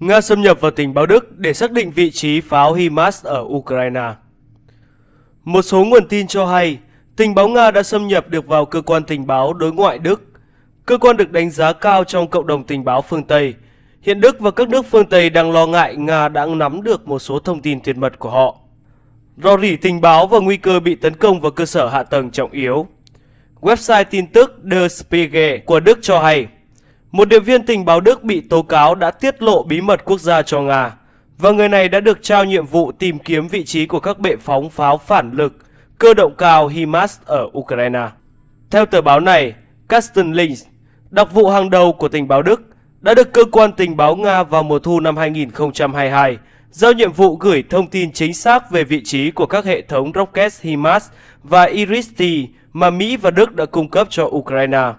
Nga xâm nhập vào tình báo Đức để xác định vị trí pháo HIMARS ở Ukraine. Một số nguồn tin cho hay, tình báo Nga đã xâm nhập được vào cơ quan tình báo đối ngoại Đức, cơ quan được đánh giá cao trong cộng đồng tình báo phương Tây. Hiện Đức và các nước phương Tây đang lo ngại Nga đã nắm được một số thông tin tuyệt mật của họ. Rò rỉ tình báo và nguy cơ bị tấn công vào cơ sở hạ tầng trọng yếu. Website tin tức Der Spiegel của Đức cho hay, một điệp viên tình báo Đức bị tố cáo đã tiết lộ bí mật quốc gia cho Nga và người này đã được trao nhiệm vụ tìm kiếm vị trí của các bệ phóng pháo phản lực cơ động cao HIMARS ở Ukraine. Theo tờ báo này, Carsten Linz, đặc vụ hàng đầu của tình báo Đức, đã được cơ quan tình báo Nga vào mùa thu năm 2022 giao nhiệm vụ gửi thông tin chính xác về vị trí của các hệ thống rocket HIMARS và IRIS-T mà Mỹ và Đức đã cung cấp cho Ukraine.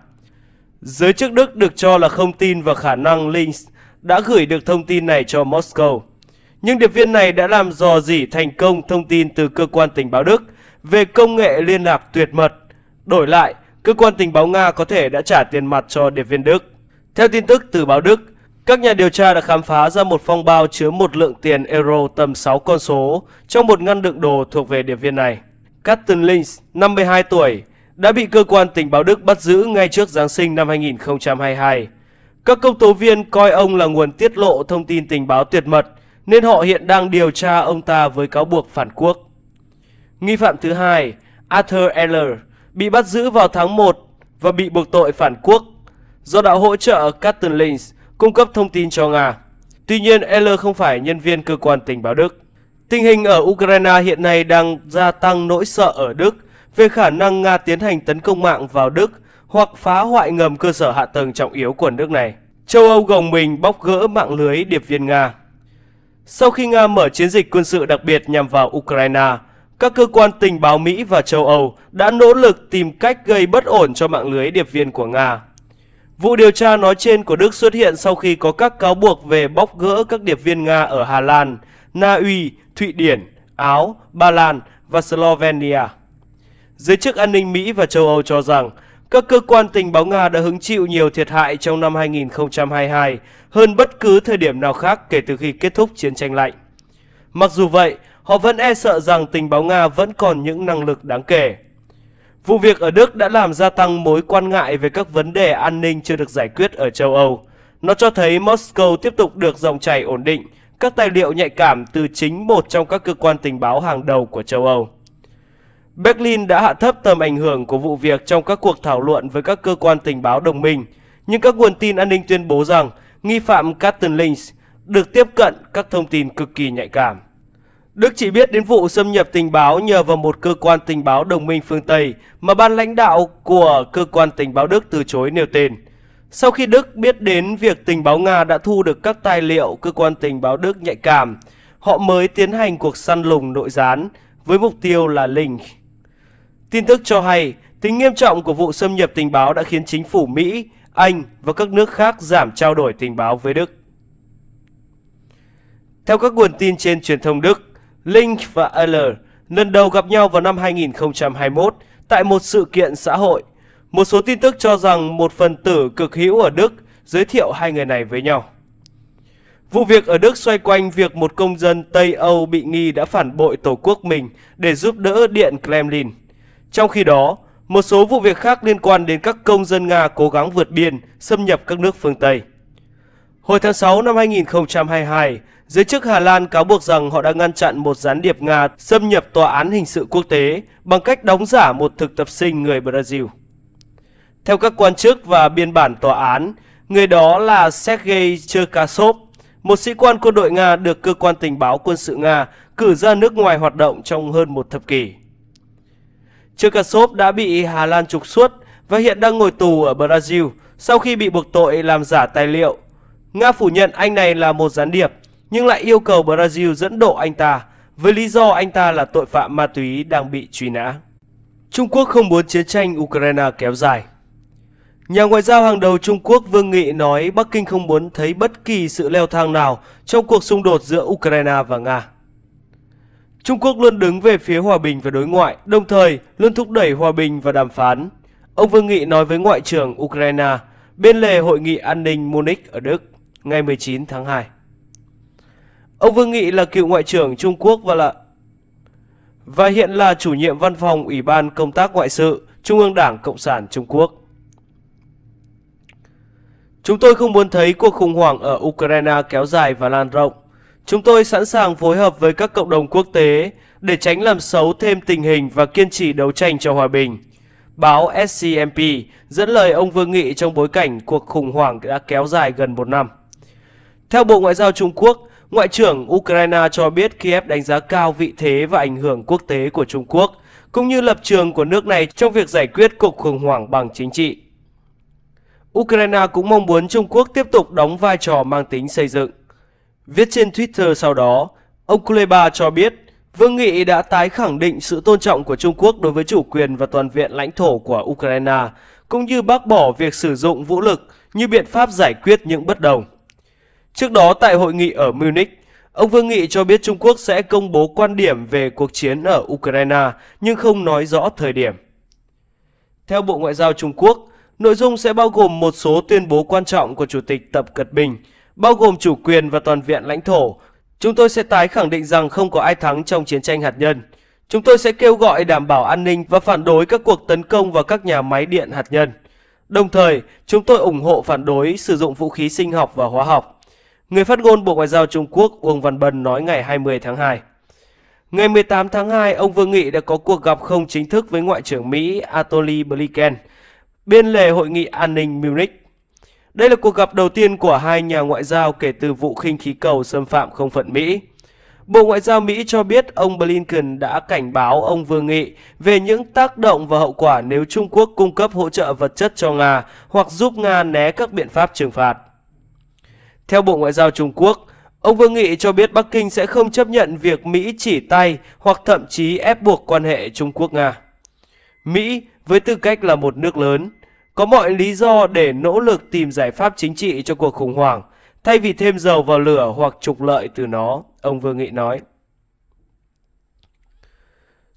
Giới chức Đức được cho là không tin vào khả năng Linz đã gửi được thông tin này cho Moscow. Nhưng điệp viên này đã làm dò dỉ thành công thông tin từ cơ quan tình báo Đức về công nghệ liên lạc tuyệt mật. Đổi lại, cơ quan tình báo Nga có thể đã trả tiền mặt cho điệp viên Đức. Theo tin tức từ báo Đức, các nhà điều tra đã khám phá ra một phong bao chứa một lượng tiền euro tầm 6 con số trong một ngăn đựng đồ thuộc về điệp viên này. Captain Lynch, 52 tuổi, đã bị cơ quan tình báo Đức bắt giữ ngay trước Giáng sinh năm 2022. Các công tố viên coi ông là nguồn tiết lộ thông tin tình báo tuyệt mật, nên họ hiện đang điều tra ông ta với cáo buộc phản quốc. Nghi phạm thứ hai, Arthur Eller, bị bắt giữ vào tháng 1 và bị buộc tội phản quốc do đã hỗ trợ Captain Linz cung cấp thông tin cho Nga. Tuy nhiên, Eller không phải nhân viên cơ quan tình báo Đức. Tình hình ở Ukraine hiện nay đang gia tăng nỗi sợ ở Đức – về khả năng Nga tiến hành tấn công mạng vào Đức hoặc phá hoại ngầm cơ sở hạ tầng trọng yếu của nước này. Châu Âu gồng mình bóc gỡ mạng lưới điệp viên Nga Sau khi Nga mở chiến dịch quân sự đặc biệt nhằm vào Ukraine, các cơ quan tình báo Mỹ và châu Âu đã nỗ lực tìm cách gây bất ổn cho mạng lưới điệp viên của Nga. Vụ điều tra nói trên của Đức xuất hiện sau khi có các cáo buộc về bóc gỡ các điệp viên Nga ở Hà Lan, Na Uy, Thụy Điển, Áo, Ba Lan và Slovenia. Giới chức an ninh Mỹ và châu Âu cho rằng các cơ quan tình báo Nga đã hứng chịu nhiều thiệt hại trong năm 2022 hơn bất cứ thời điểm nào khác kể từ khi kết thúc chiến tranh lạnh. Mặc dù vậy, họ vẫn e sợ rằng tình báo Nga vẫn còn những năng lực đáng kể. Vụ việc ở Đức đã làm gia tăng mối quan ngại về các vấn đề an ninh chưa được giải quyết ở châu Âu. Nó cho thấy Moscow tiếp tục được dòng chảy ổn định các tài liệu nhạy cảm từ chính một trong các cơ quan tình báo hàng đầu của châu Âu. Berlin đã hạ thấp tầm ảnh hưởng của vụ việc trong các cuộc thảo luận với các cơ quan tình báo đồng minh, nhưng các nguồn tin an ninh tuyên bố rằng nghi phạm Captain Lynch được tiếp cận các thông tin cực kỳ nhạy cảm. Đức chỉ biết đến vụ xâm nhập tình báo nhờ vào một cơ quan tình báo đồng minh phương Tây mà ban lãnh đạo của cơ quan tình báo Đức từ chối nêu tên. Sau khi Đức biết đến việc tình báo Nga đã thu được các tài liệu cơ quan tình báo Đức nhạy cảm, họ mới tiến hành cuộc săn lùng nội gián với mục tiêu là Lynch. Tin tức cho hay, tính nghiêm trọng của vụ xâm nhập tình báo đã khiến chính phủ Mỹ, Anh và các nước khác giảm trao đổi tình báo với Đức. Theo các nguồn tin trên truyền thông Đức, Link và Eller lần đầu gặp nhau vào năm 2021 tại một sự kiện xã hội. Một số tin tức cho rằng một phần tử cực hữu ở Đức giới thiệu hai người này với nhau. Vụ việc ở Đức xoay quanh việc một công dân Tây Âu bị nghi đã phản bội tổ quốc mình để giúp đỡ Điện Kremlin. Trong khi đó, một số vụ việc khác liên quan đến các công dân Nga cố gắng vượt biên, xâm nhập các nước phương Tây. Hồi tháng 6 năm 2022, giới chức Hà Lan cáo buộc rằng họ đã ngăn chặn một gián điệp Nga xâm nhập tòa án hình sự quốc tế bằng cách đóng giả một thực tập sinh người Brazil. Theo các quan chức và biên bản tòa án, người đó là Sergei Cherkasov, một sĩ quan quân đội Nga được cơ quan tình báo quân sự Nga cử ra nước ngoài hoạt động trong hơn một thập kỷ. Chukasov đã bị Hà Lan trục xuất và hiện đang ngồi tù ở Brazil sau khi bị buộc tội làm giả tài liệu. Nga phủ nhận anh này là một gián điệp nhưng lại yêu cầu Brazil dẫn độ anh ta với lý do anh ta là tội phạm ma túy đang bị truy nã. Trung Quốc không muốn chiến tranh Ukraine kéo dài. Nhà ngoại giao hàng đầu Trung Quốc Vương Nghị nói Bắc Kinh không muốn thấy bất kỳ sự leo thang nào trong cuộc xung đột giữa Ukraine và Nga. Trung Quốc luôn đứng về phía hòa bình và đối ngoại, đồng thời luôn thúc đẩy hòa bình và đàm phán. Ông Vương Nghị nói với Ngoại trưởng Ukraine bên lề Hội nghị An ninh Munich ở Đức ngày 19 tháng 2. Ông Vương Nghị là cựu Ngoại trưởng Trung Quốc và là và hiện là chủ nhiệm văn phòng Ủy ban Công tác Ngoại sự Trung ương Đảng Cộng sản Trung Quốc. Chúng tôi không muốn thấy cuộc khủng hoảng ở Ukraine kéo dài và lan rộng. Chúng tôi sẵn sàng phối hợp với các cộng đồng quốc tế để tránh làm xấu thêm tình hình và kiên trì đấu tranh cho hòa bình. Báo SCMP dẫn lời ông Vương Nghị trong bối cảnh cuộc khủng hoảng đã kéo dài gần một năm. Theo Bộ Ngoại giao Trung Quốc, Ngoại trưởng Ukraine cho biết Kiev đánh giá cao vị thế và ảnh hưởng quốc tế của Trung Quốc, cũng như lập trường của nước này trong việc giải quyết cuộc khủng hoảng bằng chính trị. Ukraine cũng mong muốn Trung Quốc tiếp tục đóng vai trò mang tính xây dựng. Viết trên Twitter sau đó, ông Kuleba cho biết Vương nghị đã tái khẳng định sự tôn trọng của Trung Quốc đối với chủ quyền và toàn vẹn lãnh thổ của Ukraine, cũng như bác bỏ việc sử dụng vũ lực như biện pháp giải quyết những bất đồng. Trước đó tại hội nghị ở Munich, ông Vương Nghị cho biết Trung Quốc sẽ công bố quan điểm về cuộc chiến ở Ukraine nhưng không nói rõ thời điểm. Theo Bộ Ngoại giao Trung Quốc, nội dung sẽ bao gồm một số tuyên bố quan trọng của Chủ tịch Tập Cận Bình – bao gồm chủ quyền và toàn vẹn lãnh thổ. Chúng tôi sẽ tái khẳng định rằng không có ai thắng trong chiến tranh hạt nhân. Chúng tôi sẽ kêu gọi đảm bảo an ninh và phản đối các cuộc tấn công vào các nhà máy điện hạt nhân. Đồng thời, chúng tôi ủng hộ phản đối sử dụng vũ khí sinh học và hóa học. Người phát ngôn Bộ Ngoại giao Trung Quốc Uông Văn Bân nói ngày 20 tháng 2. Ngày 18 tháng 2, ông Vương Nghị đã có cuộc gặp không chính thức với Ngoại trưởng Mỹ Anthony Blinken biên lề hội nghị an ninh Munich. Đây là cuộc gặp đầu tiên của hai nhà ngoại giao kể từ vụ khinh khí cầu xâm phạm không phận Mỹ. Bộ Ngoại giao Mỹ cho biết ông Blinken đã cảnh báo ông Vương Nghị về những tác động và hậu quả nếu Trung Quốc cung cấp hỗ trợ vật chất cho Nga hoặc giúp Nga né các biện pháp trừng phạt. Theo Bộ Ngoại giao Trung Quốc, ông Vương Nghị cho biết Bắc Kinh sẽ không chấp nhận việc Mỹ chỉ tay hoặc thậm chí ép buộc quan hệ Trung Quốc-Nga. Mỹ, với tư cách là một nước lớn, có mọi lý do để nỗ lực tìm giải pháp chính trị cho cuộc khủng hoảng, thay vì thêm dầu vào lửa hoặc trục lợi từ nó, ông Vương Nghị nói.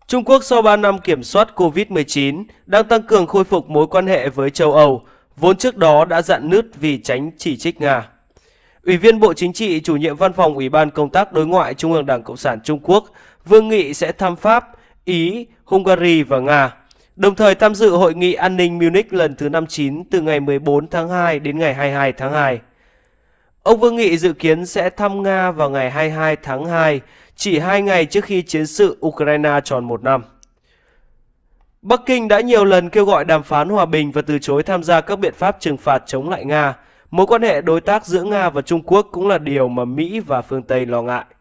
Trung Quốc sau 3 năm kiểm soát COVID-19 đang tăng cường khôi phục mối quan hệ với châu Âu, vốn trước đó đã dạn nứt vì tránh chỉ trích Nga. Ủy viên Bộ Chính trị, chủ nhiệm văn phòng Ủy ban Công tác Đối ngoại Trung ương Đảng Cộng sản Trung Quốc, Vương Nghị sẽ thăm Pháp, Ý, Hungary và Nga đồng thời tham dự hội nghị an ninh Munich lần thứ 59 từ ngày 14 tháng 2 đến ngày 22 tháng 2. Ông Vương Nghị dự kiến sẽ thăm Nga vào ngày 22 tháng 2, chỉ hai ngày trước khi chiến sự Ukraine tròn một năm. Bắc Kinh đã nhiều lần kêu gọi đàm phán hòa bình và từ chối tham gia các biện pháp trừng phạt chống lại Nga. Mối quan hệ đối tác giữa Nga và Trung Quốc cũng là điều mà Mỹ và phương Tây lo ngại.